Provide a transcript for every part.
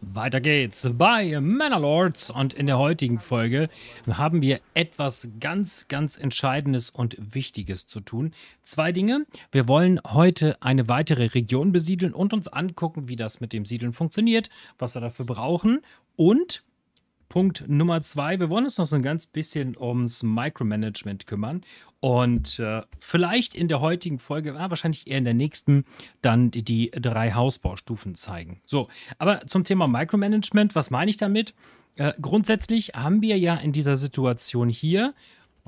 Weiter geht's bei Manalords und in der heutigen Folge haben wir etwas ganz, ganz Entscheidendes und Wichtiges zu tun. Zwei Dinge. Wir wollen heute eine weitere Region besiedeln und uns angucken, wie das mit dem Siedeln funktioniert, was wir dafür brauchen und Punkt Nummer zwei, wir wollen uns noch so ein ganz bisschen ums Micromanagement kümmern und äh, vielleicht in der heutigen Folge, ah, wahrscheinlich eher in der nächsten, dann die, die drei Hausbaustufen zeigen. So, aber zum Thema Micromanagement, was meine ich damit? Äh, grundsätzlich haben wir ja in dieser Situation hier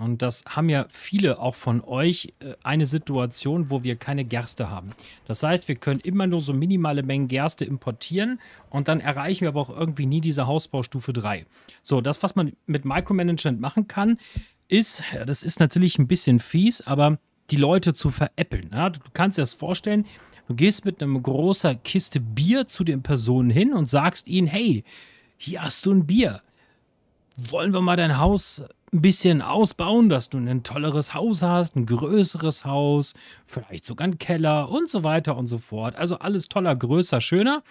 und das haben ja viele auch von euch äh, eine Situation, wo wir keine Gerste haben. Das heißt, wir können immer nur so minimale Mengen Gerste importieren und dann erreichen wir aber auch irgendwie nie diese Hausbaustufe 3. So, das, was man mit Micromanagement machen kann, ist, das ist natürlich ein bisschen fies, aber die Leute zu veräppeln. Ja? Du kannst dir das vorstellen, du gehst mit einer großen Kiste Bier zu den Personen hin und sagst ihnen, hey, hier hast du ein Bier. Wollen wir mal dein Haus ein bisschen ausbauen, dass du ein tolleres Haus hast, ein größeres Haus, vielleicht sogar einen Keller und so weiter und so fort. Also alles toller, größer, schöner.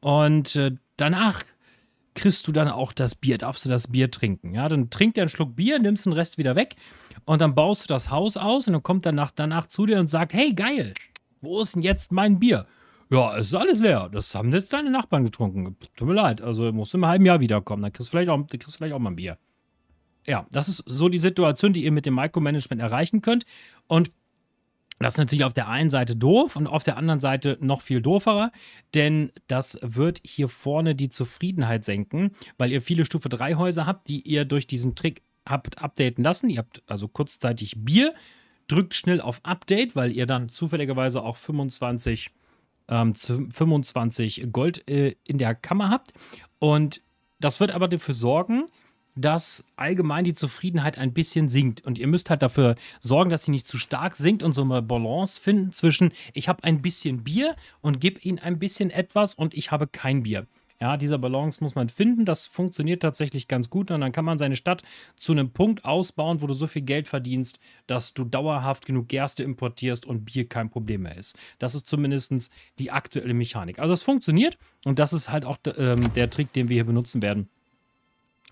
Und äh, danach kriegst du dann auch das Bier, darfst du das Bier trinken. Ja, dann trink dir einen Schluck Bier, nimmst den Rest wieder weg und dann baust du das Haus aus und dann kommt danach, danach zu dir und sagt, hey, geil, wo ist denn jetzt mein Bier? Ja, es ist alles leer. Das haben jetzt deine Nachbarn getrunken. Tut mir leid. Also musst du im halben Jahr wiederkommen. Dann kriegst du vielleicht auch, kriegst du vielleicht auch mal ein Bier ja, das ist so die Situation, die ihr mit dem Micromanagement erreichen könnt. Und das ist natürlich auf der einen Seite doof und auf der anderen Seite noch viel dooferer, denn das wird hier vorne die Zufriedenheit senken, weil ihr viele Stufe 3 Häuser habt, die ihr durch diesen Trick habt updaten lassen. Ihr habt also kurzzeitig Bier, drückt schnell auf Update, weil ihr dann zufälligerweise auch 25, ähm, 25 Gold äh, in der Kammer habt. Und das wird aber dafür sorgen, dass allgemein die Zufriedenheit ein bisschen sinkt. Und ihr müsst halt dafür sorgen, dass sie nicht zu stark sinkt und so eine Balance finden zwischen, ich habe ein bisschen Bier und gebe ihnen ein bisschen etwas und ich habe kein Bier. Ja, dieser Balance muss man finden. Das funktioniert tatsächlich ganz gut. Und dann kann man seine Stadt zu einem Punkt ausbauen, wo du so viel Geld verdienst, dass du dauerhaft genug Gerste importierst und Bier kein Problem mehr ist. Das ist zumindest die aktuelle Mechanik. Also es funktioniert und das ist halt auch ähm, der Trick, den wir hier benutzen werden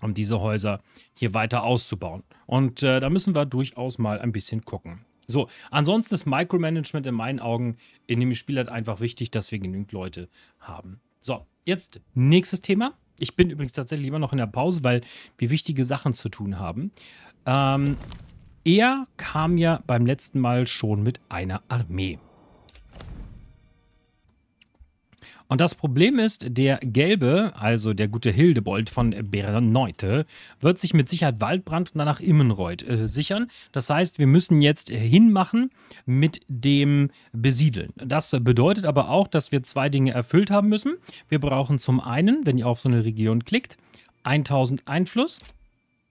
um diese Häuser hier weiter auszubauen. Und äh, da müssen wir durchaus mal ein bisschen gucken. So, ansonsten ist Micromanagement in meinen Augen in dem Spiel halt einfach wichtig, dass wir genügend Leute haben. So, jetzt nächstes Thema. Ich bin übrigens tatsächlich immer noch in der Pause, weil wir wichtige Sachen zu tun haben. Ähm, er kam ja beim letzten Mal schon mit einer Armee. Und das Problem ist, der Gelbe, also der gute Hildebold von Berneute, wird sich mit Sicherheit Waldbrand und danach Immenreuth äh, sichern. Das heißt, wir müssen jetzt äh, hinmachen mit dem Besiedeln. Das bedeutet aber auch, dass wir zwei Dinge erfüllt haben müssen. Wir brauchen zum einen, wenn ihr auf so eine Region klickt, 1000 Einfluss.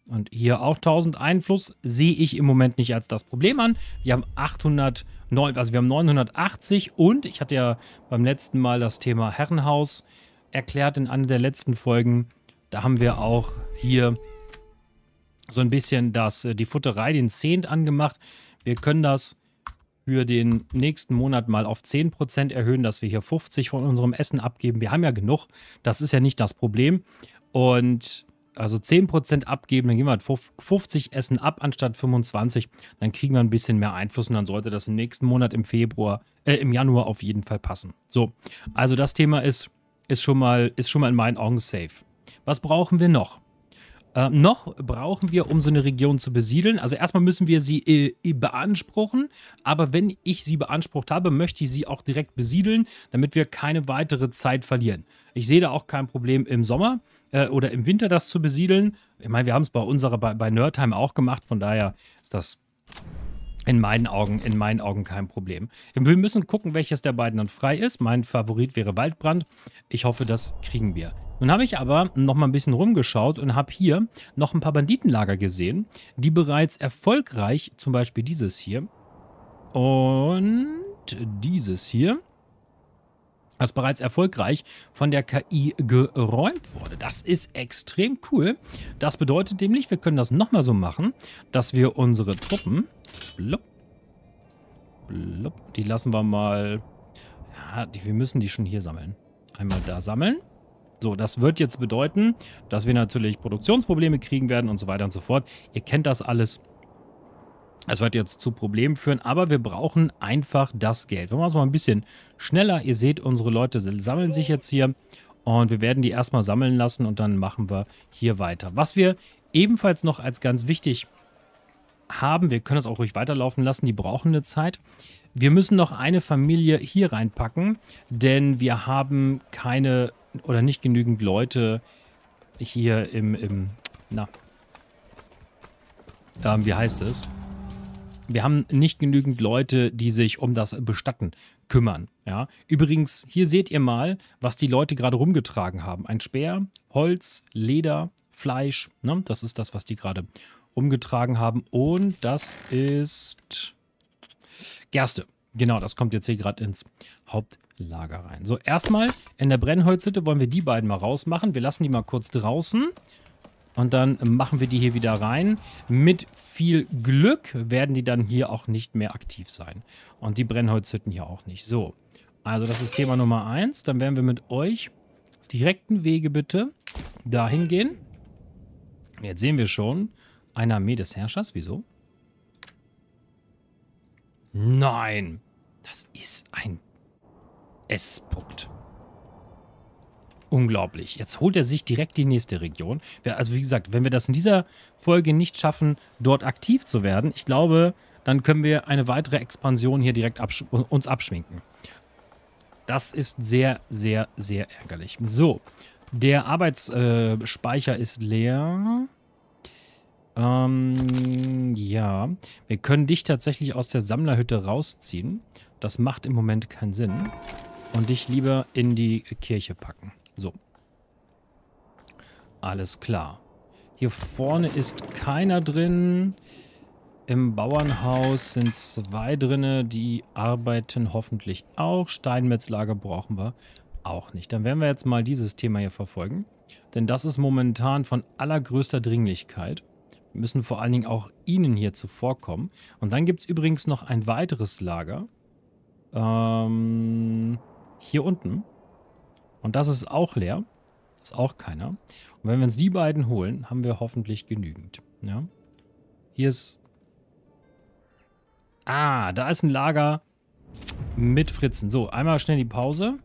Und hier auch 1000 Einfluss sehe ich im Moment nicht als das Problem an. Wir haben 800 Einfluss neun, also wir haben 980 und ich hatte ja beim letzten Mal das Thema Herrenhaus erklärt in einer der letzten Folgen. Da haben wir auch hier so ein bisschen das, äh, die Futterei, den Zehnt angemacht. Wir können das für den nächsten Monat mal auf 10% erhöhen, dass wir hier 50 von unserem Essen abgeben. Wir haben ja genug, das ist ja nicht das Problem. Und also 10% abgeben, dann gehen wir halt 50 Essen ab anstatt 25. Dann kriegen wir ein bisschen mehr Einfluss und dann sollte das im nächsten Monat im Februar, äh, im Januar auf jeden Fall passen. So, also das Thema ist, ist, schon mal, ist schon mal in meinen Augen safe. Was brauchen wir noch? äh, noch brauchen wir, um so eine Region zu besiedeln. Also erstmal müssen wir sie äh, beanspruchen, aber wenn ich sie beansprucht habe, möchte ich sie auch direkt besiedeln, damit wir keine weitere Zeit verlieren. Ich sehe da auch kein Problem im Sommer äh, oder im Winter das zu besiedeln. Ich meine, wir haben es bei unserer, bei, bei Nerdtime auch gemacht, von daher ist das in meinen Augen, in meinen Augen kein Problem. Wir müssen gucken, welches der beiden dann frei ist. Mein Favorit wäre Waldbrand. Ich hoffe, das kriegen wir. Nun habe ich aber noch mal ein bisschen rumgeschaut und habe hier noch ein paar Banditenlager gesehen, die bereits erfolgreich, zum Beispiel dieses hier und dieses hier, was bereits erfolgreich von der KI geräumt wurde. Das ist extrem cool. Das bedeutet nämlich, wir können das nochmal so machen, dass wir unsere Truppen, blub, blub, die lassen wir mal, ja, die, wir müssen die schon hier sammeln. Einmal da sammeln. So, das wird jetzt bedeuten, dass wir natürlich Produktionsprobleme kriegen werden und so weiter und so fort. Ihr kennt das alles. Es wird jetzt zu Problemen führen, aber wir brauchen einfach das Geld. Wir machen es mal ein bisschen schneller. Ihr seht, unsere Leute sammeln sich jetzt hier und wir werden die erstmal sammeln lassen und dann machen wir hier weiter. Was wir ebenfalls noch als ganz wichtig haben, wir können es auch ruhig weiterlaufen lassen, die brauchen eine Zeit. Wir müssen noch eine Familie hier reinpacken, denn wir haben keine oder nicht genügend Leute hier im, im na, ähm, wie heißt es? Wir haben nicht genügend Leute, die sich um das Bestatten kümmern. Ja? Übrigens, hier seht ihr mal, was die Leute gerade rumgetragen haben. Ein Speer, Holz, Leder, Fleisch. Ne? Das ist das, was die gerade rumgetragen haben. Und das ist Gerste. Genau, das kommt jetzt hier gerade ins Hauptlager rein. So, erstmal in der Brennholzhütte wollen wir die beiden mal rausmachen. Wir lassen die mal kurz draußen. Und dann machen wir die hier wieder rein. Mit viel Glück werden die dann hier auch nicht mehr aktiv sein. Und die Brennholzhütten hier auch nicht. So, also das ist Thema Nummer eins. Dann werden wir mit euch auf direkten Wege bitte dahin gehen. Jetzt sehen wir schon eine Armee des Herrschers. Wieso? Nein. Das ist ein S-Punkt. Unglaublich. Jetzt holt er sich direkt die nächste Region. Also wie gesagt, wenn wir das in dieser Folge nicht schaffen, dort aktiv zu werden, ich glaube, dann können wir eine weitere Expansion hier direkt absch uns abschminken. Das ist sehr, sehr, sehr ärgerlich. So, der Arbeitsspeicher äh, ist leer. Ähm, ja. Wir können dich tatsächlich aus der Sammlerhütte rausziehen. Das macht im Moment keinen Sinn. Und dich lieber in die Kirche packen. So. Alles klar. Hier vorne ist keiner drin. Im Bauernhaus sind zwei drinne, die arbeiten hoffentlich auch. Steinmetzlager brauchen wir auch nicht. Dann werden wir jetzt mal dieses Thema hier verfolgen. Denn das ist momentan von allergrößter Dringlichkeit. Wir müssen vor allen Dingen auch Ihnen hier zuvorkommen. Und dann gibt es übrigens noch ein weiteres Lager. Ähm, hier unten. Und das ist auch leer. Ist auch keiner. Und wenn wir uns die beiden holen, haben wir hoffentlich genügend. Ja. Hier ist... Ah, da ist ein Lager mit Fritzen. So, einmal schnell die Pause.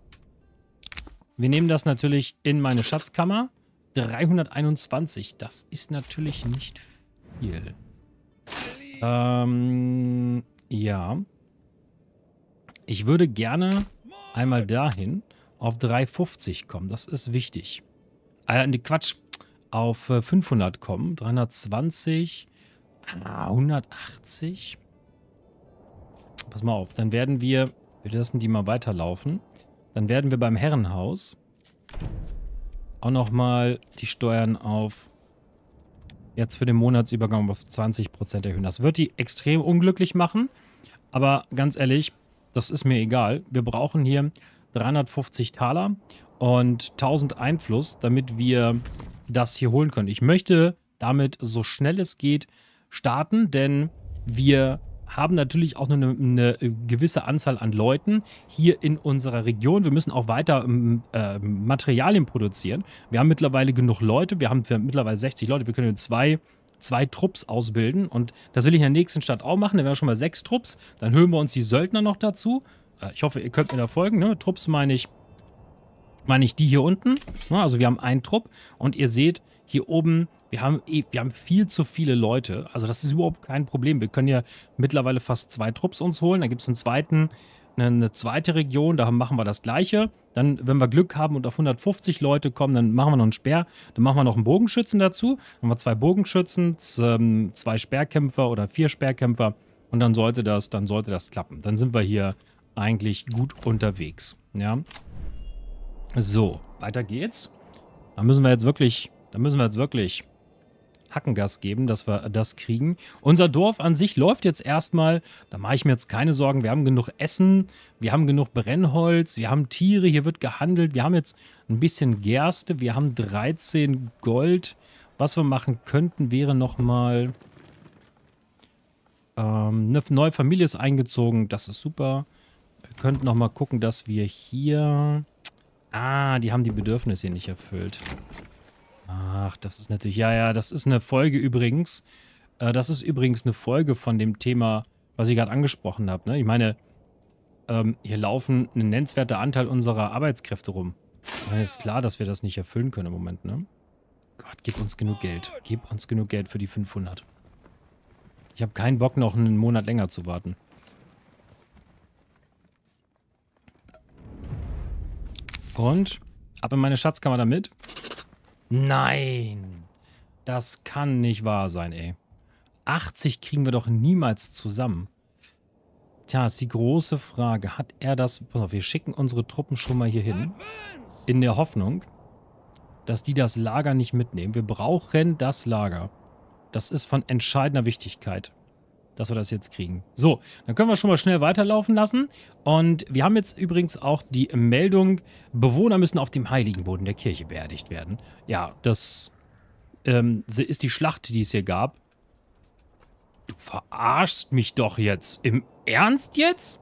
Wir nehmen das natürlich in meine Schatzkammer. 321, das ist natürlich nicht viel. Ähm, ja. Ich würde gerne einmal dahin auf 350 kommen. Das ist wichtig. Äh, ne Quatsch. Auf 500 äh, kommen. 320. 180. Ah, Pass mal auf. Dann werden wir... Wir lassen die mal weiterlaufen. Dann werden wir beim Herrenhaus auch nochmal die Steuern auf jetzt für den Monatsübergang auf 20% erhöhen. Das wird die extrem unglücklich machen. Aber ganz ehrlich, das ist mir egal. Wir brauchen hier 350 Taler und 1000 Einfluss, damit wir das hier holen können. Ich möchte damit so schnell es geht starten, denn wir haben natürlich auch eine, eine gewisse Anzahl an Leuten hier in unserer Region. Wir müssen auch weiter ähm, äh, Materialien produzieren. Wir haben mittlerweile genug Leute. Wir haben mittlerweile 60 Leute. Wir können zwei zwei Trupps ausbilden. Und das will ich in der nächsten Stadt auch machen. Dann wären schon mal sechs Trupps. Dann hören wir uns die Söldner noch dazu. Äh, ich hoffe, ihr könnt mir da folgen. Ne? Trupps meine ich, meine ich die hier unten. Ne? Also wir haben einen Trupp. Und ihr seht, hier oben, wir haben, eh, wir haben viel zu viele Leute. Also das ist überhaupt kein Problem. Wir können ja mittlerweile fast zwei Trupps uns holen. Da gibt es einen zweiten, eine, zweite Region, da machen wir das Gleiche. Dann, wenn wir Glück haben und auf 150 Leute kommen, dann machen wir noch einen Speer. Dann machen wir noch einen Bogenschützen dazu. Dann haben wir zwei Bogenschützen, ähm, zwei Speerkämpfer oder vier Speerkämpfer. Und dann sollte das, dann sollte das klappen. Dann sind wir hier eigentlich gut unterwegs. Ja. So, weiter geht's. Da müssen wir jetzt wirklich, da müssen wir jetzt wirklich Hackengas geben, dass wir das kriegen. Unser Dorf an sich läuft jetzt erstmal, da mache ich mir jetzt keine Sorgen, wir haben genug Essen, wir haben genug Brennholz, wir haben Tiere, hier wird gehandelt, wir haben jetzt ein bisschen Gerste, wir haben 13 Gold. Was wir machen könnten, wäre nochmal... Ähm, eine neue Familie ist eingezogen, das ist super. Wir könnten nochmal gucken, dass wir hier... Ah, die haben die Bedürfnisse hier nicht erfüllt. Ach, das ist natürlich, ja, ja, das ist eine Folge übrigens. Äh, das ist übrigens eine Folge von dem Thema, was ich gerade angesprochen habe. Ne? Ich meine, ähm, hier laufen ein nennenswerter Anteil unserer Arbeitskräfte rum. Ich meine, ist klar, dass wir das nicht erfüllen können im Moment, ne? Gott, gib uns genug Geld. Gib uns genug Geld für die 500. Ich habe keinen Bock, noch einen Monat länger zu warten. Und ab in meine Schatzkammer damit. Nein. Das kann nicht wahr sein, ey. 80 kriegen wir doch niemals zusammen. Tja, ist die große Frage. Hat er das... Pass auf, wir schicken unsere Truppen schon mal hier hin. In der Hoffnung, dass die das Lager nicht mitnehmen. Wir brauchen das Lager. Das ist von entscheidender Wichtigkeit dass wir das jetzt kriegen. So, dann können wir schon mal schnell weiterlaufen lassen. Und wir haben jetzt übrigens auch die Meldung, Bewohner müssen auf dem heiligen Boden der Kirche beerdigt werden. Ja, das ähm, ist die Schlacht, die es hier gab. Du verarschst mich doch jetzt. Im Ernst jetzt?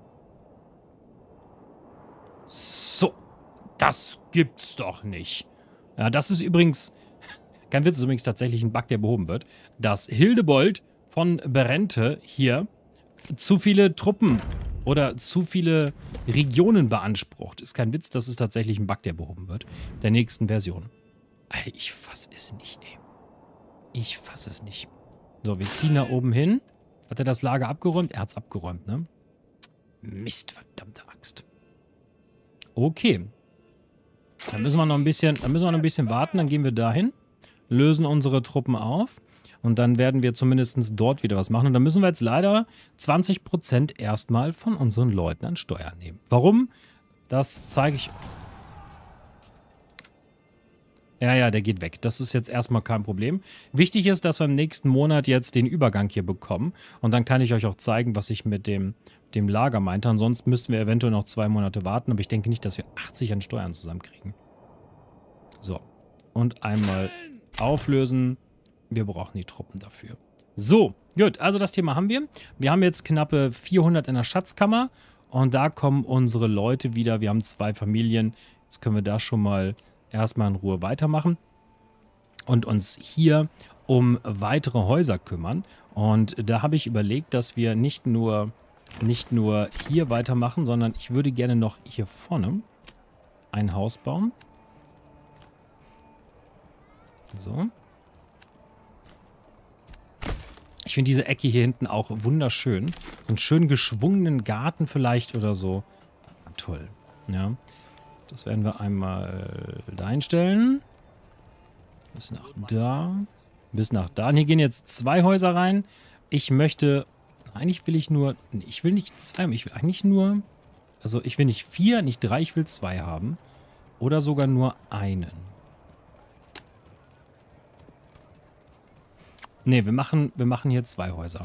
So, das gibt's doch nicht. Ja, das ist übrigens, kein Witz, ist übrigens tatsächlich ein Bug, der behoben wird, dass Hildebold von Berente hier zu viele Truppen oder zu viele Regionen beansprucht. Ist kein Witz, das ist tatsächlich ein Bug, der behoben wird. Der nächsten Version. ich fass es nicht, ey. Ich fass es nicht. So, wir ziehen da oben hin. Hat er das Lager abgeräumt? Er hat's abgeräumt, ne? Mist, verdammte Axt. Okay. Dann müssen wir noch ein bisschen, dann müssen wir noch ein bisschen warten, dann gehen wir dahin, lösen unsere Truppen auf. Und dann werden wir zumindest dort wieder was machen. Und dann müssen wir jetzt leider 20% erstmal von unseren Leuten an Steuern nehmen. Warum? Das zeige ich... Ja, ja, der geht weg. Das ist jetzt erstmal kein Problem. Wichtig ist, dass wir im nächsten Monat jetzt den Übergang hier bekommen. Und dann kann ich euch auch zeigen, was ich mit dem, dem Lager meinte. Ansonsten müssten wir eventuell noch zwei Monate warten. Aber ich denke nicht, dass wir 80 an Steuern zusammenkriegen. So. Und einmal auflösen. Wir brauchen die Truppen dafür. So, gut, also das Thema haben wir. Wir haben jetzt knappe 400 in der Schatzkammer und da kommen unsere Leute wieder. Wir haben zwei Familien. Jetzt können wir da schon mal erstmal in Ruhe weitermachen und uns hier um weitere Häuser kümmern. Und da habe ich überlegt, dass wir nicht nur, nicht nur hier weitermachen, sondern ich würde gerne noch hier vorne ein Haus bauen. So. Ich finde diese Ecke hier hinten auch wunderschön. So einen schön geschwungenen Garten vielleicht oder so. toll. Ja. Das werden wir einmal äh, da stellen. Bis nach da. Bis nach da. Und hier gehen jetzt zwei Häuser rein. Ich möchte... Eigentlich will ich nur... Ich will nicht zwei... Ich will eigentlich nur... Also ich will nicht vier, nicht drei, ich will zwei haben. Oder sogar nur einen. Ne, wir machen, wir machen hier zwei Häuser.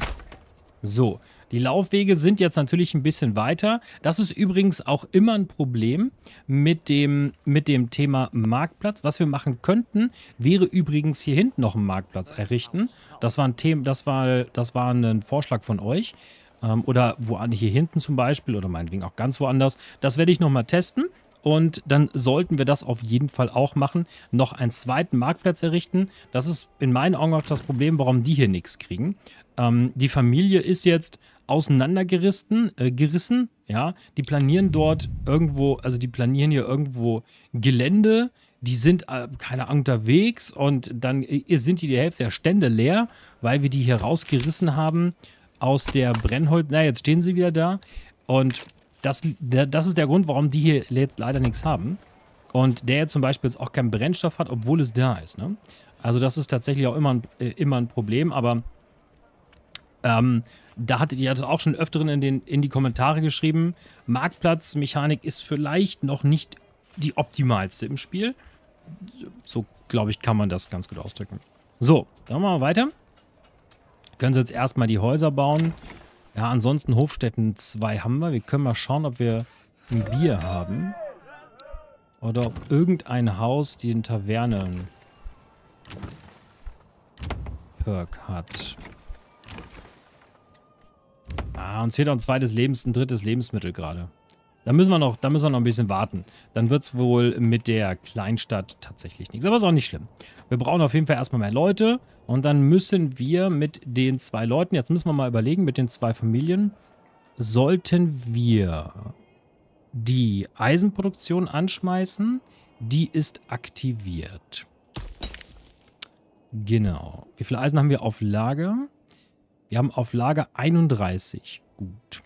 So, die Laufwege sind jetzt natürlich ein bisschen weiter. Das ist übrigens auch immer ein Problem mit dem, mit dem Thema Marktplatz. Was wir machen könnten, wäre übrigens hier hinten noch einen Marktplatz errichten. Das war ein, Thema, das war, das war ein Vorschlag von euch. Ähm, oder wo, hier hinten zum Beispiel oder meinetwegen auch ganz woanders. Das werde ich nochmal testen. Und dann sollten wir das auf jeden Fall auch machen. Noch einen zweiten Marktplatz errichten. Das ist in meinen Augen auch das Problem, warum die hier nichts kriegen. Ähm, die Familie ist jetzt auseinandergerissen, äh, gerissen, ja. Die planieren dort irgendwo, also die planieren hier irgendwo Gelände, die sind, äh, keine Ahnung, unterwegs und dann äh, sind die die Hälfte der Stände leer, weil wir die hier rausgerissen haben aus der Brennholz. Na, jetzt stehen sie wieder da und das, der, das ist der Grund, warum die hier jetzt leider nichts haben. Und der zum Beispiel jetzt auch keinen Brennstoff hat, obwohl es da ist. Ne? Also das ist tatsächlich auch immer ein, äh, immer ein Problem, aber ähm, da hattet ihr also auch schon öfteren in, den, in die Kommentare geschrieben, Marktplatzmechanik ist vielleicht noch nicht die optimalste im Spiel. So, glaube ich, kann man das ganz gut ausdrücken. So, dann machen wir weiter. Können sie jetzt erstmal die Häuser bauen. Ja, ansonsten Hofstätten 2 haben wir. Wir können mal schauen, ob wir ein Bier haben. Oder ob irgendein Haus den Tavernen-Perk hat. Ah, uns fehlt auch ein zweites Lebens, ein drittes Lebensmittel gerade. Da müssen wir noch, da müssen wir noch ein bisschen warten. Dann wird es wohl mit der Kleinstadt tatsächlich nichts. Aber ist auch nicht schlimm. Wir brauchen auf jeden Fall erstmal mehr Leute. Und dann müssen wir mit den zwei Leuten, jetzt müssen wir mal überlegen, mit den zwei Familien, sollten wir die Eisenproduktion anschmeißen. Die ist aktiviert. Genau. Wie viele Eisen haben wir auf Lager? Wir haben auf Lager 31. Gut.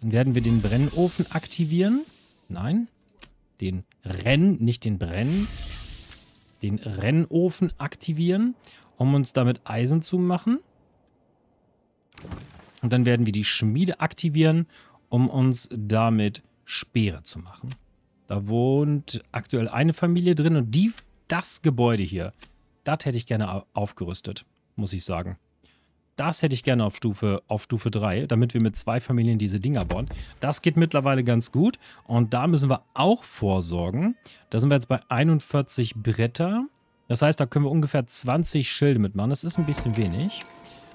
Dann werden wir den Brennofen aktivieren. Nein, den Renn, nicht den Brennen. Den Rennofen aktivieren, um uns damit Eisen zu machen. Und dann werden wir die Schmiede aktivieren, um uns damit Speere zu machen. Da wohnt aktuell eine Familie drin und die, das Gebäude hier, das hätte ich gerne aufgerüstet, muss ich sagen. Das hätte ich gerne auf Stufe, auf Stufe 3, damit wir mit zwei Familien diese Dinger bauen. Das geht mittlerweile ganz gut. Und da müssen wir auch vorsorgen. Da sind wir jetzt bei 41 Bretter. Das heißt, da können wir ungefähr 20 Schilde mitmachen. Das ist ein bisschen wenig.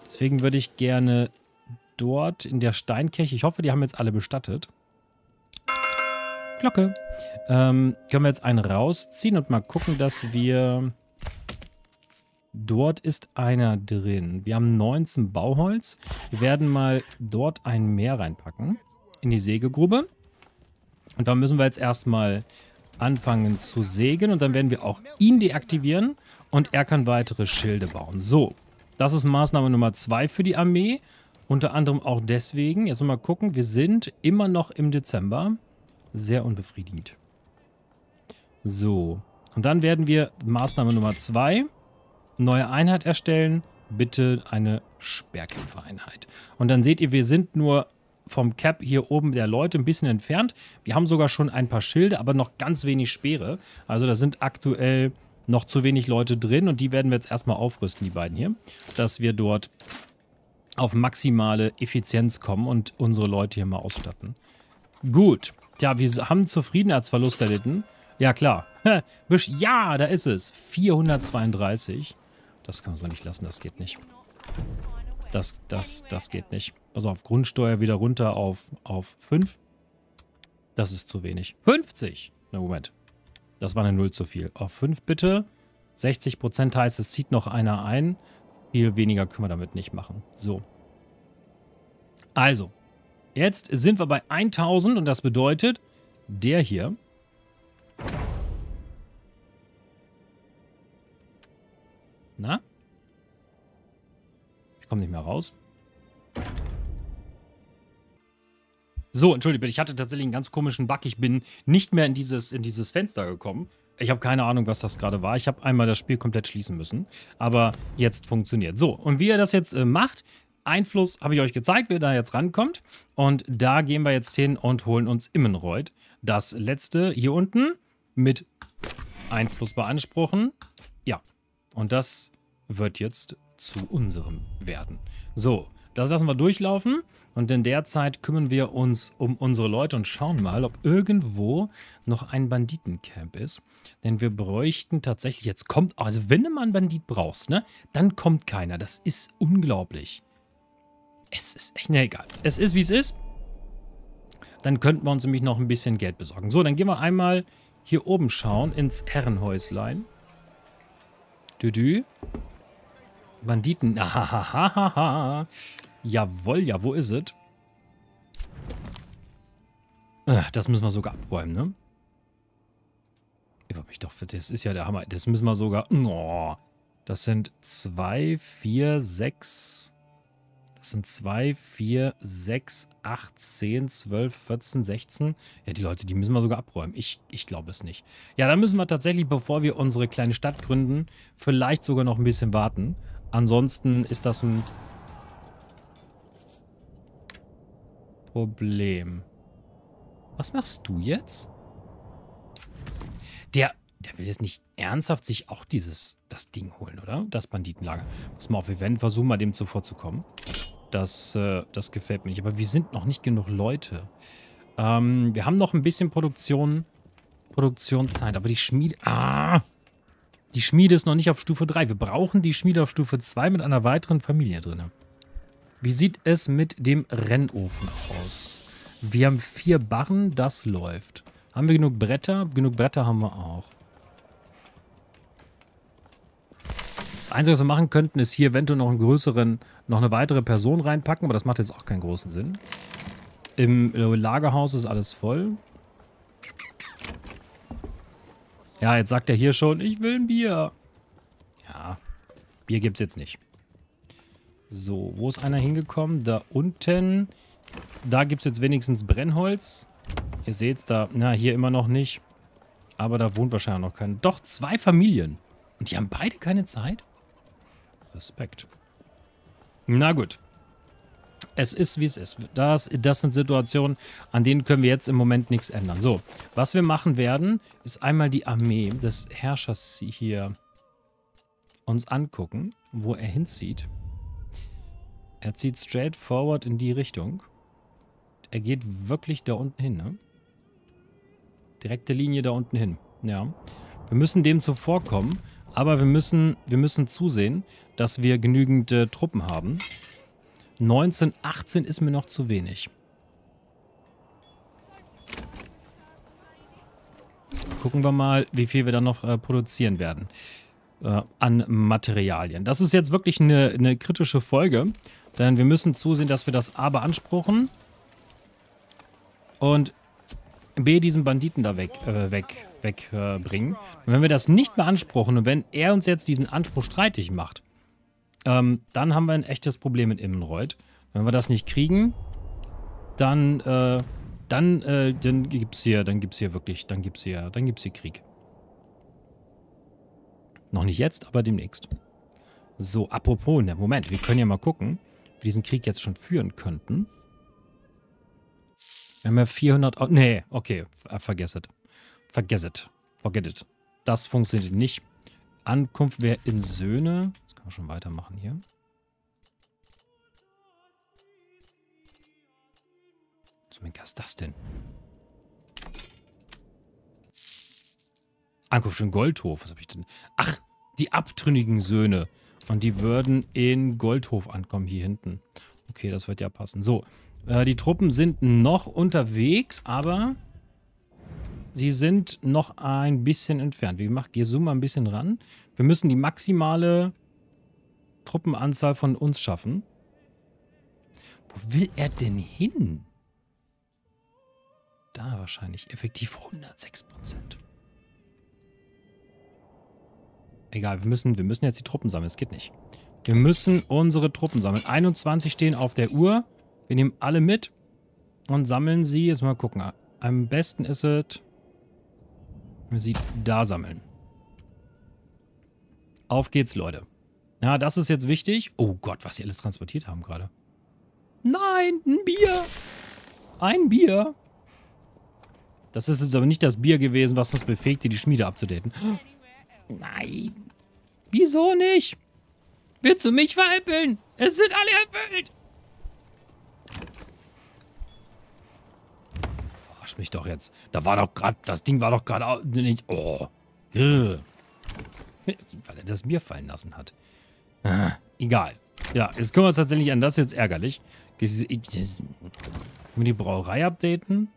Deswegen würde ich gerne dort in der Steinkirche, ich hoffe, die haben jetzt alle bestattet. Glocke. Ähm, können wir jetzt einen rausziehen und mal gucken, dass wir Dort ist einer drin. Wir haben 19 Bauholz. Wir werden mal dort ein Meer reinpacken. In die Sägegrube. Und da müssen wir jetzt erstmal anfangen zu sägen. Und dann werden wir auch ihn deaktivieren. Und er kann weitere Schilde bauen. So, das ist Maßnahme Nummer 2 für die Armee. Unter anderem auch deswegen. Jetzt mal gucken. Wir sind immer noch im Dezember. Sehr unbefriedigend. So. Und dann werden wir Maßnahme Nummer 2 Neue Einheit erstellen. Bitte eine Speerkämpfereinheit. Und dann seht ihr, wir sind nur vom Cap hier oben der Leute ein bisschen entfernt. Wir haben sogar schon ein paar Schilde, aber noch ganz wenig Speere. Also da sind aktuell noch zu wenig Leute drin und die werden wir jetzt erstmal aufrüsten, die beiden hier. Dass wir dort auf maximale Effizienz kommen und unsere Leute hier mal ausstatten. Gut. Ja, wir haben Zufriedenheitsverlust erlitten. Ja, klar. ja, da ist es. 432. Das kann man so nicht lassen, das geht nicht. Das, das, das geht nicht. Also auf Grundsteuer wieder runter auf, auf 5. Das ist zu wenig. 50! Na, Moment. Das war eine 0 zu viel. Auf 5 bitte. 60% heißt, es zieht noch einer ein. Viel weniger können wir damit nicht machen. So. Also. Jetzt sind wir bei 1000 und das bedeutet, der hier Na? Ich komme nicht mehr raus. So, entschuldige bitte, ich hatte tatsächlich einen ganz komischen Bug. Ich bin nicht mehr in dieses, in dieses Fenster gekommen. Ich habe keine Ahnung, was das gerade war. Ich habe einmal das Spiel komplett schließen müssen. Aber jetzt funktioniert. So, und wie ihr das jetzt äh, macht, Einfluss habe ich euch gezeigt, wie ihr da jetzt rankommt. Und da gehen wir jetzt hin und holen uns Immenreuth. Das letzte hier unten mit Einfluss beanspruchen. Ja, und das wird jetzt zu unserem werden. So, das lassen wir durchlaufen. Und in der Zeit kümmern wir uns um unsere Leute und schauen mal, ob irgendwo noch ein Banditencamp ist. Denn wir bräuchten tatsächlich, jetzt kommt, also wenn du mal einen Bandit brauchst, ne, dann kommt keiner. Das ist unglaublich. Es ist echt, ne, egal. Es ist, wie es ist. Dann könnten wir uns nämlich noch ein bisschen Geld besorgen. So, dann gehen wir einmal hier oben schauen ins Herrenhäuslein. Düdü. Banditen. Ahahaha. Jawoll, ja, wo ist es? Äh, das müssen wir sogar abräumen, ne? Ich hab mich doch, das ist ja der Hammer. Das müssen wir sogar... Oh, das sind zwei, vier, sechs... Das sind 2, 4, 6, 8, 10, 12, 14, 16. Ja, die Leute, die müssen wir sogar abräumen. Ich, ich glaube es nicht. Ja, dann müssen wir tatsächlich, bevor wir unsere kleine Stadt gründen, vielleicht sogar noch ein bisschen warten. Ansonsten ist das ein Problem. Was machst du jetzt? Der, der will jetzt nicht ernsthaft sich auch dieses, das Ding holen, oder? Das Banditenlager. Muss mal auf Event versuchen, mal dem zuvorzukommen. Das, äh, das gefällt mir nicht. Aber wir sind noch nicht genug Leute. Ähm, wir haben noch ein bisschen Produktion, Produktionszeit. Aber die Schmiede... Ah! Die Schmiede ist noch nicht auf Stufe 3. Wir brauchen die Schmiede auf Stufe 2 mit einer weiteren Familie drin. Wie sieht es mit dem Rennofen aus? Wir haben vier Barren, das läuft. Haben wir genug Bretter? Genug Bretter haben wir auch. Einzige, was wir machen könnten, ist hier eventuell noch einen größeren, noch eine weitere Person reinpacken, aber das macht jetzt auch keinen großen Sinn. Im äh, Lagerhaus ist alles voll. Ja, jetzt sagt er hier schon, ich will ein Bier. Ja, Bier gibt es jetzt nicht. So, wo ist einer hingekommen? Da unten. Da gibt es jetzt wenigstens Brennholz. Ihr seht es da, na, hier immer noch nicht. Aber da wohnt wahrscheinlich noch kein... Doch, zwei Familien. Und die haben beide keine Zeit? Respekt. Na gut. Es ist, wie es ist. Das, das sind Situationen, an denen können wir jetzt im Moment nichts ändern. So, was wir machen werden, ist einmal die Armee des Herrschers hier uns angucken, wo er hinzieht. Er zieht straight forward in die Richtung. Er geht wirklich da unten hin, ne? Direkte Linie da unten hin, ja. Wir müssen dem zuvorkommen, aber wir müssen, wir müssen zusehen, dass wir genügend äh, Truppen haben. 19, 18 ist mir noch zu wenig. Gucken wir mal, wie viel wir dann noch äh, produzieren werden äh, an Materialien. Das ist jetzt wirklich eine, eine kritische Folge, denn wir müssen zusehen, dass wir das A beanspruchen und B diesen Banditen da weg, äh, weg, wegbringen. Äh, wenn wir das nicht beanspruchen und wenn er uns jetzt diesen Anspruch streitig macht, ähm, dann haben wir ein echtes Problem mit Immenreuth. Wenn wir das nicht kriegen, dann, äh, dann, äh, dann gibt's hier, dann gibt's hier wirklich, dann gibt's hier, dann gibt's hier Krieg. Noch nicht jetzt, aber demnächst. So, apropos, na Moment, wir können ja mal gucken, wie wir diesen Krieg jetzt schon führen könnten. Wir haben ja 400... Oh, nee, okay, äh, vergesst it. Vergesst it. Forget it. Das funktioniert nicht. Ankunft wäre in Söhne. Kann man schon weitermachen hier. Zumindest Henker ist das denn? Ankunft in Goldhof. Was habe ich denn? Ach, die abtrünnigen Söhne. Und die würden in Goldhof ankommen, hier hinten. Okay, das wird ja passen. So, äh, die Truppen sind noch unterwegs, aber sie sind noch ein bisschen entfernt. Wie gemacht, geh so mal ein bisschen ran. Wir müssen die maximale Truppenanzahl von uns schaffen. Wo will er denn hin? Da wahrscheinlich. Effektiv 106%. Egal, wir müssen, wir müssen jetzt die Truppen sammeln. Es geht nicht. Wir müssen unsere Truppen sammeln. 21 stehen auf der Uhr. Wir nehmen alle mit und sammeln sie. Jetzt mal gucken. Am besten ist es, wir sie da sammeln. Auf geht's, Leute. Ja, das ist jetzt wichtig. Oh Gott, was sie alles transportiert haben gerade. Nein, ein Bier. Ein Bier. Das ist jetzt aber nicht das Bier gewesen, was uns befähigte, die Schmiede abzudaten. Nein. Wieso nicht? Willst du mich veräppeln? Es sind alle erfüllt. Verarsch mich doch jetzt. Da war doch gerade... Das Ding war doch gerade... Oh. Weil er das Bier fallen lassen hat egal. Ja, jetzt können wir uns tatsächlich an das jetzt ärgerlich. Können wir die Brauerei updaten?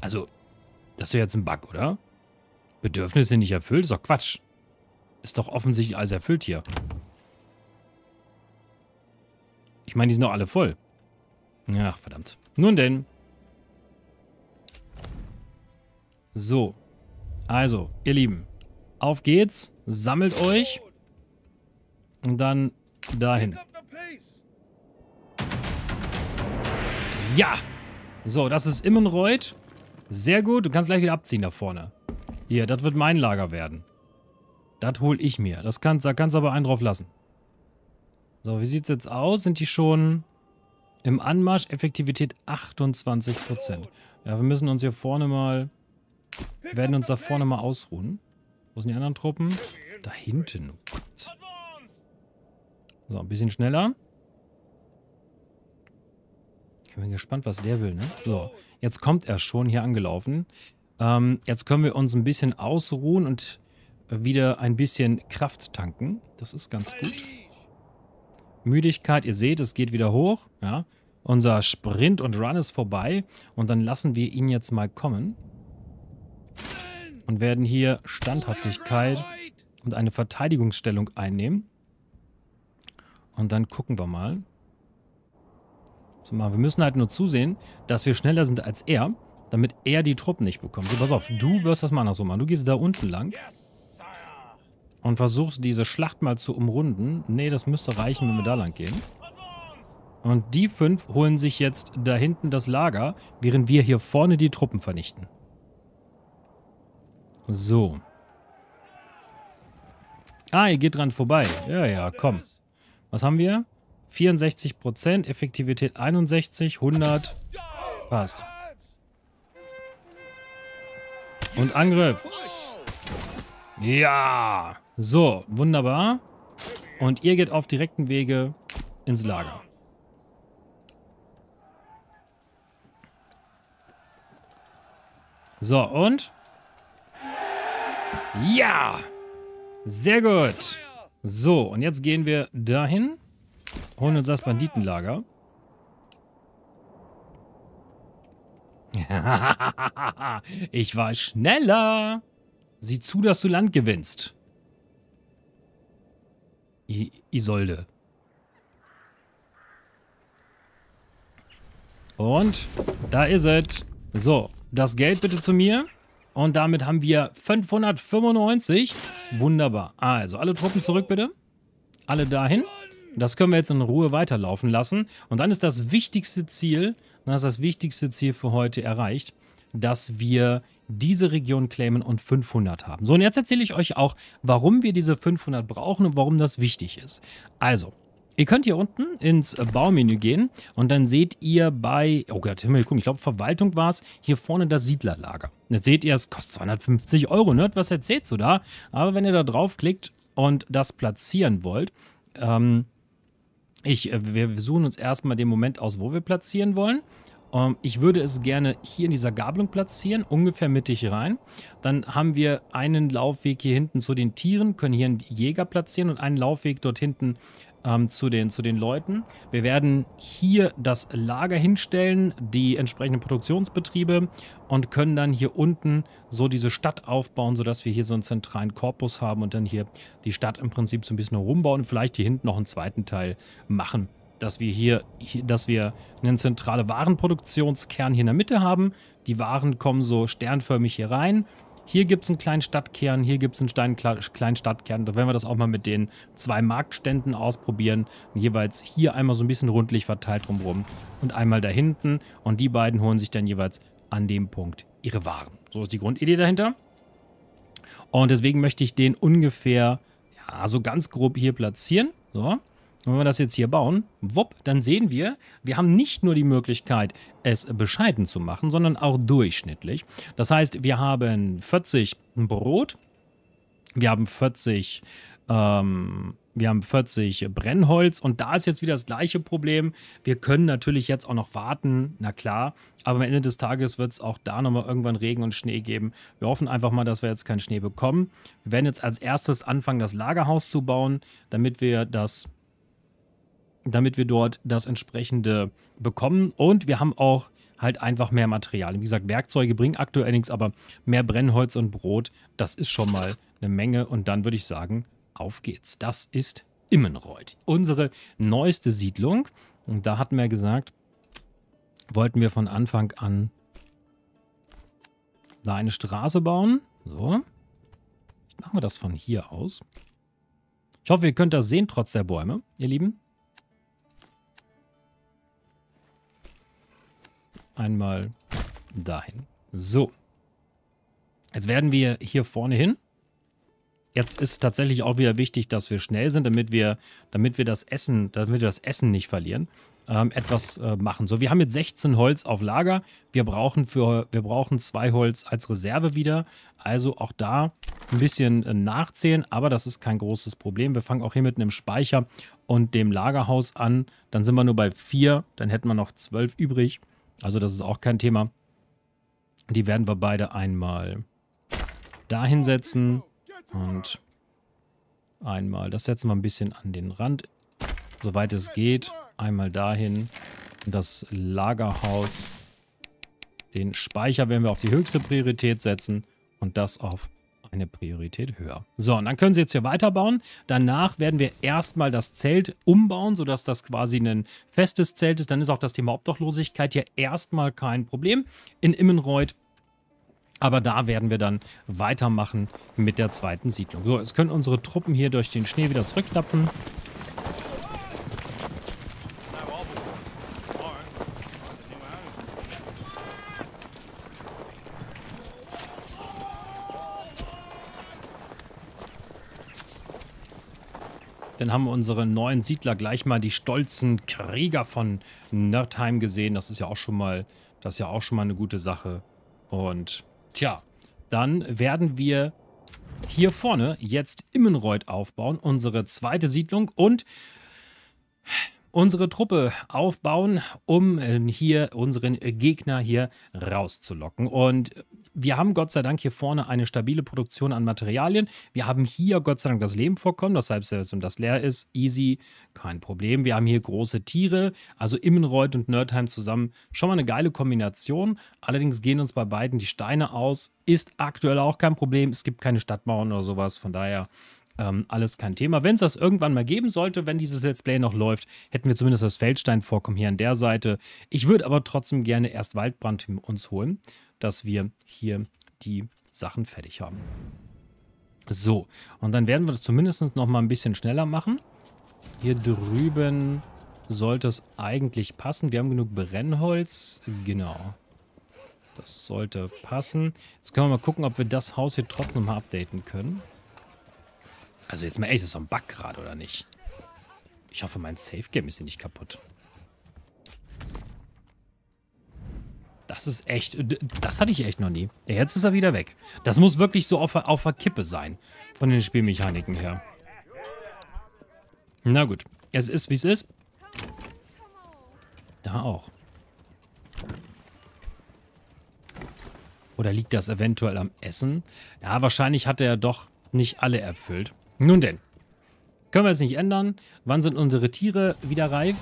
Also, das ist ja jetzt ein Bug, oder? Bedürfnisse nicht erfüllt? Ist doch Quatsch. Ist doch offensichtlich alles erfüllt hier. Ich meine, die sind doch alle voll. Ach, verdammt. Nun denn. So. Also, ihr Lieben. Auf geht's. Sammelt euch. Und dann dahin. Ja. So, das ist Immenreuth. Sehr gut. Du kannst gleich wieder abziehen da vorne. Hier, das wird mein Lager werden. Das hole ich mir. Das kannst, da kannst aber einen drauf lassen. So, wie sieht's jetzt aus? Sind die schon im Anmarsch? Effektivität 28%. Ja, wir müssen uns hier vorne mal... Wir werden uns da vorne mal ausruhen. Wo sind die anderen Truppen? Da hinten. Gott. So, ein bisschen schneller. Ich bin gespannt, was der will, ne? So, jetzt kommt er schon hier angelaufen. Ähm, jetzt können wir uns ein bisschen ausruhen und wieder ein bisschen Kraft tanken. Das ist ganz gut. Müdigkeit, ihr seht, es geht wieder hoch. Ja. Unser Sprint und Run ist vorbei. Und dann lassen wir ihn jetzt mal kommen und werden hier Standhaftigkeit und eine Verteidigungsstellung einnehmen. Und dann gucken wir mal. So, wir müssen halt nur zusehen, dass wir schneller sind als er, damit er die Truppen nicht bekommt. So, pass auf, du wirst das mal so machen. Du gehst da unten lang und versuchst, diese Schlacht mal zu umrunden. Nee, das müsste reichen, wenn wir da lang gehen. Und die fünf holen sich jetzt da hinten das Lager, während wir hier vorne die Truppen vernichten. So. Ah, ihr geht dran vorbei. Ja, ja, komm. Was haben wir? 64%, Effektivität 61, 100. Passt. Und Angriff. Ja. So, wunderbar. Und ihr geht auf direkten Wege ins Lager. So, und? Ja! Sehr gut. So, und jetzt gehen wir dahin. Holen uns das Banditenlager. ich war schneller. Sieh zu, dass du Land gewinnst. I Isolde. Und da ist es. So, das Geld bitte zu mir. Und damit haben wir 595. Wunderbar. Also, alle Truppen zurück bitte. Alle dahin. Das können wir jetzt in Ruhe weiterlaufen lassen. Und dann ist das wichtigste Ziel, dann ist das wichtigste Ziel für heute erreicht, dass wir diese Region claimen und 500 haben. So, und jetzt erzähle ich euch auch, warum wir diese 500 brauchen und warum das wichtig ist. Also, Ihr könnt hier unten ins Baumenü gehen und dann seht ihr bei, oh Gott, Himmel, gucken, ich glaube Verwaltung war es, hier vorne das Siedlerlager. Jetzt seht ihr, es kostet 250 Euro, ne? Was erzählst du da? Aber wenn ihr da draufklickt und das platzieren wollt, ähm, ich, äh, wir suchen uns erstmal den Moment aus, wo wir platzieren wollen. Ähm, ich würde es gerne hier in dieser Gabelung platzieren, ungefähr mittig rein. Dann haben wir einen Laufweg hier hinten zu den Tieren, können hier einen Jäger platzieren und einen Laufweg dort hinten ähm, zu, den, zu den Leuten. Wir werden hier das Lager hinstellen, die entsprechenden Produktionsbetriebe und können dann hier unten so diese Stadt aufbauen, sodass wir hier so einen zentralen Korpus haben und dann hier die Stadt im Prinzip so ein bisschen herumbauen und vielleicht hier hinten noch einen zweiten Teil machen. Dass wir hier, dass wir einen zentralen Warenproduktionskern hier in der Mitte haben. Die Waren kommen so sternförmig hier rein hier gibt es einen kleinen Stadtkern, hier gibt es einen kleinen Stadtkern. Da werden wir das auch mal mit den zwei Marktständen ausprobieren. Und jeweils hier einmal so ein bisschen rundlich verteilt drumherum und einmal da hinten. Und die beiden holen sich dann jeweils an dem Punkt ihre Waren. So ist die Grundidee dahinter. Und deswegen möchte ich den ungefähr, ja, so ganz grob hier platzieren. So. Und wenn wir das jetzt hier bauen, wupp, dann sehen wir, wir haben nicht nur die Möglichkeit, es bescheiden zu machen, sondern auch durchschnittlich. Das heißt, wir haben 40 Brot, wir haben 40 ähm, wir haben 40 Brennholz und da ist jetzt wieder das gleiche Problem. Wir können natürlich jetzt auch noch warten, na klar. Aber am Ende des Tages wird es auch da nochmal irgendwann Regen und Schnee geben. Wir hoffen einfach mal, dass wir jetzt keinen Schnee bekommen. Wir werden jetzt als erstes anfangen, das Lagerhaus zu bauen, damit wir das damit wir dort das entsprechende bekommen. Und wir haben auch halt einfach mehr Material. Wie gesagt, Werkzeuge bringen aktuell nichts, aber mehr Brennholz und Brot, das ist schon mal eine Menge. Und dann würde ich sagen, auf geht's. Das ist Immenreuth, unsere neueste Siedlung. Und da hatten wir gesagt, wollten wir von Anfang an da eine Straße bauen. So. Machen wir das von hier aus. Ich hoffe, ihr könnt das sehen, trotz der Bäume, ihr Lieben. einmal dahin. So. Jetzt werden wir hier vorne hin. Jetzt ist tatsächlich auch wieder wichtig, dass wir schnell sind, damit wir, damit wir das Essen, damit wir das Essen nicht verlieren, ähm, etwas äh, machen. So, wir haben jetzt 16 Holz auf Lager. Wir brauchen für, wir brauchen zwei Holz als Reserve wieder. Also auch da ein bisschen äh, nachzählen, aber das ist kein großes Problem. Wir fangen auch hier mit einem Speicher und dem Lagerhaus an. Dann sind wir nur bei vier, dann hätten wir noch zwölf übrig. Also das ist auch kein Thema. Die werden wir beide einmal dahin setzen und einmal, das setzen wir ein bisschen an den Rand, soweit es geht. Einmal dahin, das Lagerhaus. Den Speicher werden wir auf die höchste Priorität setzen und das auf eine Priorität höher. So, und dann können sie jetzt hier weiterbauen. Danach werden wir erstmal das Zelt umbauen, sodass das quasi ein festes Zelt ist. Dann ist auch das Thema Obdachlosigkeit hier erstmal kein Problem. In Immenreuth aber da werden wir dann weitermachen mit der zweiten Siedlung. So, jetzt können unsere Truppen hier durch den Schnee wieder zurückklapfen. Dann haben wir unsere neuen Siedler gleich mal die stolzen Krieger von Nördheim gesehen. Das ist ja auch schon mal, das ist ja auch schon mal eine gute Sache. Und tja, dann werden wir hier vorne jetzt Immenreuth aufbauen, unsere zweite Siedlung und unsere Truppe aufbauen, um äh, hier unseren Gegner hier rauszulocken. Und wir haben Gott sei Dank hier vorne eine stabile Produktion an Materialien. Wir haben hier Gott sei Dank das Leben vorkommen, das heißt, wenn das leer ist, easy, kein Problem. Wir haben hier große Tiere, also Immenreuth und Nördheim zusammen. Schon mal eine geile Kombination. Allerdings gehen uns bei beiden die Steine aus. Ist aktuell auch kein Problem. Es gibt keine Stadtmauern oder sowas. Von daher ähm, alles kein Thema. Wenn es das irgendwann mal geben sollte, wenn dieses Let's Play noch läuft, hätten wir zumindest das Feldsteinvorkommen hier an der Seite. Ich würde aber trotzdem gerne erst Waldbrand uns holen, dass wir hier die Sachen fertig haben. So, und dann werden wir das zumindest noch mal ein bisschen schneller machen. Hier drüben sollte es eigentlich passen. Wir haben genug Brennholz. Genau. Das sollte passen. Jetzt können wir mal gucken, ob wir das Haus hier trotzdem noch mal updaten können. Also jetzt mal ehrlich, das ist doch ein Bug gerade, oder nicht? Ich hoffe, mein Safe Game ist hier nicht kaputt. Das ist echt, das hatte ich echt noch nie. Jetzt ist er wieder weg. Das muss wirklich so auf, auf der Kippe sein. Von den Spielmechaniken her. Na gut. Es ist, wie es ist. Da auch. Oder liegt das eventuell am Essen? Ja, wahrscheinlich hat er doch nicht alle erfüllt. Nun denn. Können wir es nicht ändern. Wann sind unsere Tiere wieder reif?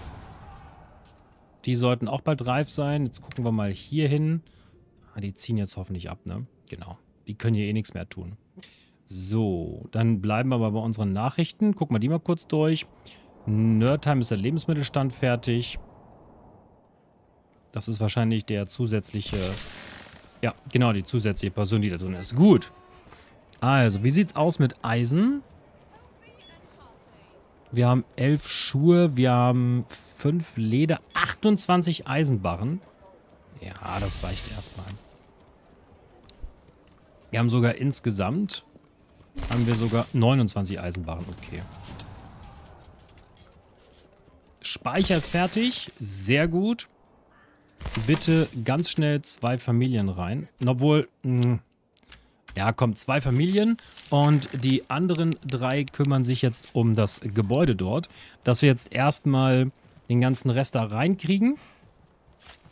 Die sollten auch bald reif sein. Jetzt gucken wir mal hier hin. Ah, die ziehen jetzt hoffentlich ab, ne? Genau. Die können hier eh nichts mehr tun. So, dann bleiben wir aber bei unseren Nachrichten. Gucken wir die mal kurz durch. Nerdtime ist der Lebensmittelstand fertig. Das ist wahrscheinlich der zusätzliche... Ja, genau, die zusätzliche Person, die da drin ist. Gut. Also, wie sieht's aus mit Eisen? Wir haben elf Schuhe, wir haben fünf Leder, 28 Eisenbarren. Ja, das reicht erstmal. Wir haben sogar insgesamt haben wir sogar 29 Eisenbarren. Okay. Speicher ist fertig. Sehr gut. Bitte ganz schnell zwei Familien rein. obwohl, mh, hm, ja, kommen zwei Familien und die anderen drei kümmern sich jetzt um das Gebäude dort. Dass wir jetzt erstmal den ganzen Rest da reinkriegen.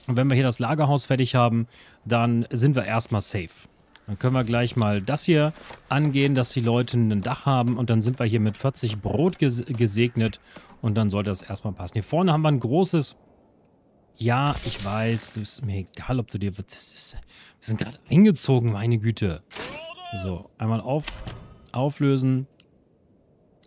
Und wenn wir hier das Lagerhaus fertig haben, dann sind wir erstmal safe. Dann können wir gleich mal das hier angehen, dass die Leute ein Dach haben. Und dann sind wir hier mit 40 Brot ges gesegnet. Und dann sollte das erstmal passen. Hier vorne haben wir ein großes ja, ich weiß, du ist mir egal, ob du dir... Das ist, wir sind gerade eingezogen, meine Güte. So, einmal auf, auflösen.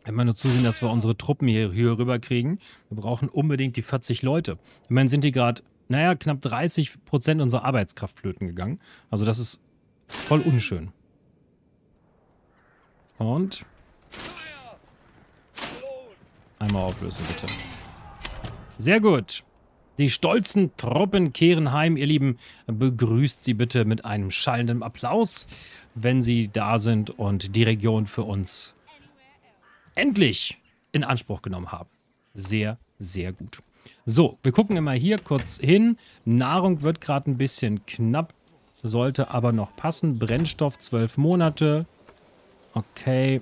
Einmal nur zusehen, dass wir unsere Truppen hier, hier rüber kriegen. Wir brauchen unbedingt die 40 Leute. Immerhin sind die gerade, naja, knapp 30 unserer Arbeitskraft flöten gegangen. Also das ist voll unschön. Und... Einmal auflösen, bitte. Sehr gut. Sehr gut. Die stolzen Truppen kehren heim. Ihr Lieben, begrüßt sie bitte mit einem schallenden Applaus, wenn sie da sind und die Region für uns endlich in Anspruch genommen haben. Sehr, sehr gut. So, wir gucken immer hier kurz hin. Nahrung wird gerade ein bisschen knapp, sollte aber noch passen. Brennstoff zwölf Monate. Okay.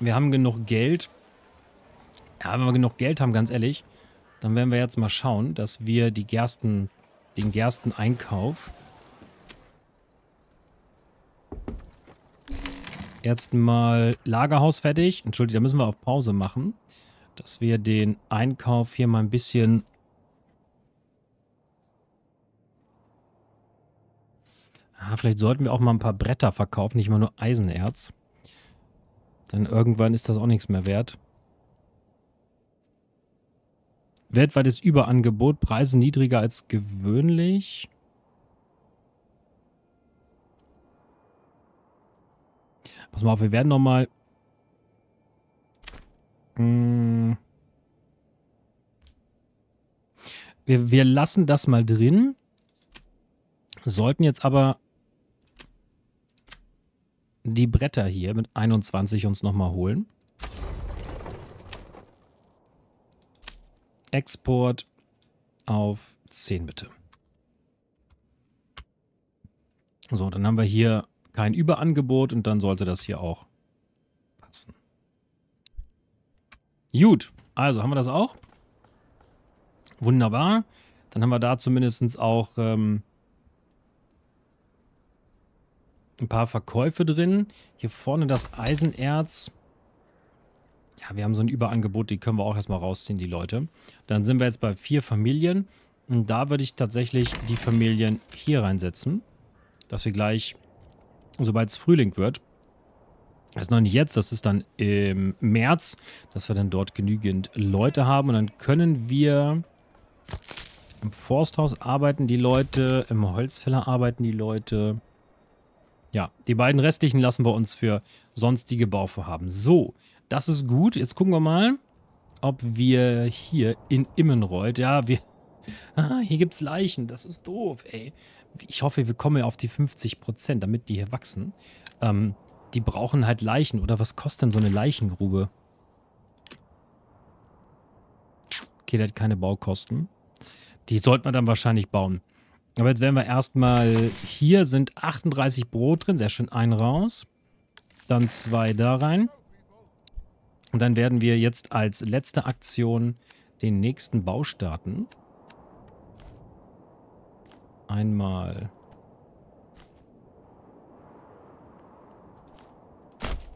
Wir haben genug Geld. Ja, wenn wir genug Geld haben, ganz ehrlich, dann werden wir jetzt mal schauen, dass wir die Gersten, den Gersteneinkauf mal Lagerhaus fertig. Entschuldigung, da müssen wir auf Pause machen, dass wir den Einkauf hier mal ein bisschen Ah, vielleicht sollten wir auch mal ein paar Bretter verkaufen, nicht mal nur Eisenerz. Denn irgendwann ist das auch nichts mehr wert. Weltweites Überangebot, Preise niedriger als gewöhnlich. Pass mal auf, wir werden nochmal... Hm. wir, wir lassen das mal drin. Sollten jetzt aber die Bretter hier mit 21 uns nochmal holen. Export auf 10 bitte. So, dann haben wir hier kein Überangebot und dann sollte das hier auch passen. Gut, also haben wir das auch. Wunderbar. Dann haben wir da zumindest auch ähm, ein paar Verkäufe drin. Hier vorne das Eisenerz ja, wir haben so ein Überangebot, die können wir auch erstmal rausziehen, die Leute. Dann sind wir jetzt bei vier Familien. Und da würde ich tatsächlich die Familien hier reinsetzen. Dass wir gleich, sobald es Frühling wird, das ist noch nicht jetzt, das ist dann im März, dass wir dann dort genügend Leute haben. Und dann können wir im Forsthaus arbeiten die Leute, im Holzfäller arbeiten die Leute. Ja, die beiden restlichen lassen wir uns für sonstige Bauvorhaben. So, das ist gut. Jetzt gucken wir mal, ob wir hier in Immenreuth... Ja, wir... Ah, hier es Leichen. Das ist doof, ey. Ich hoffe, wir kommen auf die 50%, damit die hier wachsen. Ähm, die brauchen halt Leichen. Oder was kostet denn so eine Leichengrube? Okay, der hat keine Baukosten. Die sollten wir dann wahrscheinlich bauen. Aber jetzt werden wir erstmal... Hier sind 38 Brot drin. Sehr schön. Ein raus. Dann zwei da rein. Und dann werden wir jetzt als letzte Aktion den nächsten Bau starten. Einmal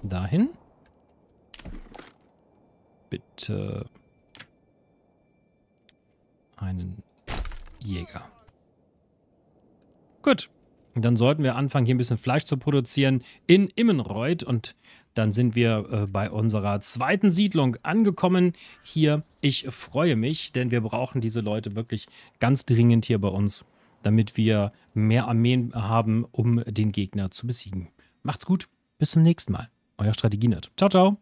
dahin. Bitte einen Jäger. Gut. Dann sollten wir anfangen, hier ein bisschen Fleisch zu produzieren in Immenreuth. Und dann sind wir äh, bei unserer zweiten Siedlung angekommen hier. Ich freue mich, denn wir brauchen diese Leute wirklich ganz dringend hier bei uns, damit wir mehr Armeen haben, um den Gegner zu besiegen. Macht's gut, bis zum nächsten Mal. Euer Strategienet. Ciao, ciao.